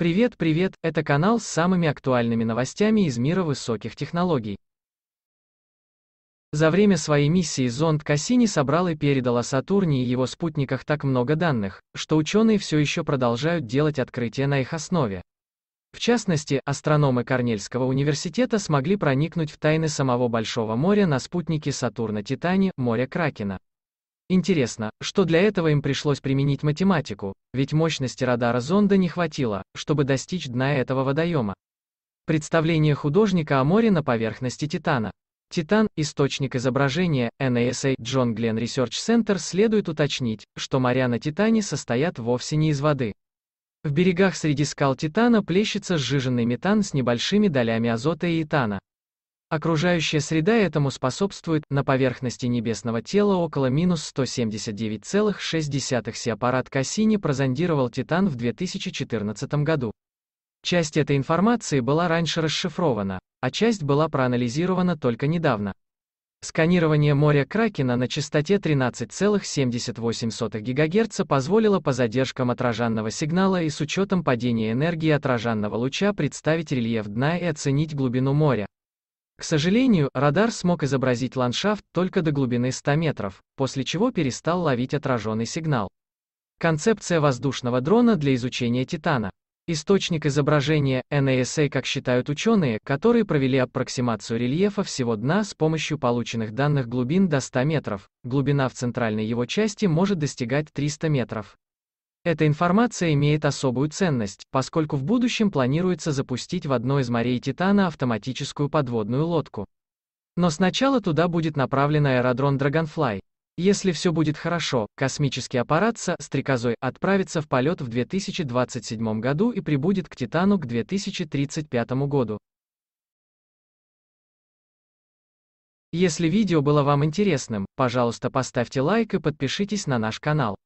Привет, привет, это канал с самыми актуальными новостями из мира высоких технологий. За время своей миссии зонд Кассини собрал и передал о Сатурне и его спутниках так много данных, что ученые все еще продолжают делать открытия на их основе. В частности, астрономы Корнельского университета смогли проникнуть в тайны самого Большого моря на спутнике Сатурна Титани, моря Кракена. Интересно, что для этого им пришлось применить математику, ведь мощности радара зонда не хватило, чтобы достичь дна этого водоема. Представление художника о море на поверхности Титана. Титан – источник изображения, NASA Джон Гленн Research Center следует уточнить, что моря на Титане состоят вовсе не из воды. В берегах среди скал Титана плещется сжиженный метан с небольшими долями азота и этана. Окружающая среда этому способствует, на поверхности небесного тела около минус 179,6 сеапарат Кассини прозондировал Титан в 2014 году. Часть этой информации была раньше расшифрована, а часть была проанализирована только недавно. Сканирование моря Кракена на частоте 13,78 ГГц позволило по задержкам отражанного сигнала и с учетом падения энергии отражанного луча представить рельеф дна и оценить глубину моря. К сожалению, радар смог изобразить ландшафт только до глубины 100 метров, после чего перестал ловить отраженный сигнал. Концепция воздушного дрона для изучения Титана. Источник изображения NASA, как считают ученые, которые провели аппроксимацию рельефа всего дна с помощью полученных данных глубин до 100 метров, глубина в центральной его части может достигать 300 метров. Эта информация имеет особую ценность, поскольку в будущем планируется запустить в одной из морей Титана автоматическую подводную лодку. Но сначала туда будет направлен аэродрон Dragonfly. Если все будет хорошо, космический аппарат со «Стрекозой» отправится в полет в 2027 году и прибудет к Титану к 2035 году. Если видео было вам интересным, пожалуйста поставьте лайк и подпишитесь на наш канал.